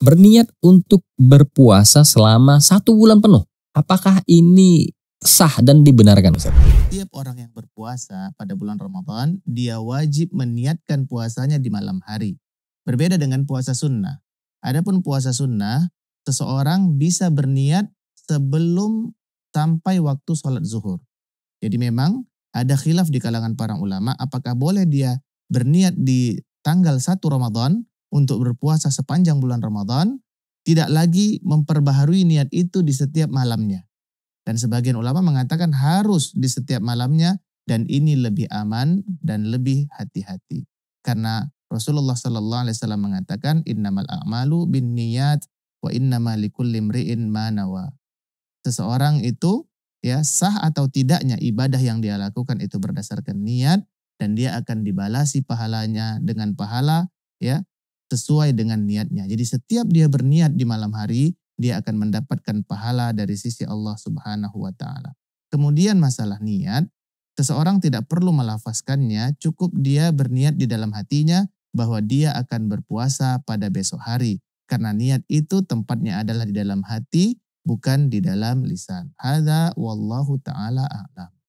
berniat untuk berpuasa selama satu bulan penuh. Apakah ini sah dan dibenarkan Setiap orang yang berpuasa pada bulan Ramadan, dia wajib meniatkan puasanya di malam hari. Berbeda dengan puasa sunnah. Adapun puasa sunnah, seseorang bisa berniat sebelum sampai waktu sholat zuhur. Jadi memang ada khilaf di kalangan para ulama apakah boleh dia berniat di tanggal 1 Ramadan untuk berpuasa sepanjang bulan Ramadan, tidak lagi memperbaharui niat itu di setiap malamnya. Dan sebagian ulama mengatakan harus di setiap malamnya dan ini lebih aman dan lebih hati-hati. Karena Rasulullah Shallallahu alaihi wasallam mengatakan innamal a'malu niyat wa innama likulli mri'in ma nawa. Seseorang itu ya sah atau tidaknya ibadah yang dia lakukan itu berdasarkan niat dan dia akan dibalasi pahalanya dengan pahala ya sesuai dengan niatnya. Jadi setiap dia berniat di malam hari, dia akan mendapatkan pahala dari sisi Allah Subhanahu wa taala. Kemudian masalah niat, seseorang tidak perlu melafazkannya, cukup dia berniat di dalam hatinya bahwa dia akan berpuasa pada besok hari karena niat itu tempatnya adalah di dalam hati bukan di dalam lisan. Hada wallahu taala a'lam.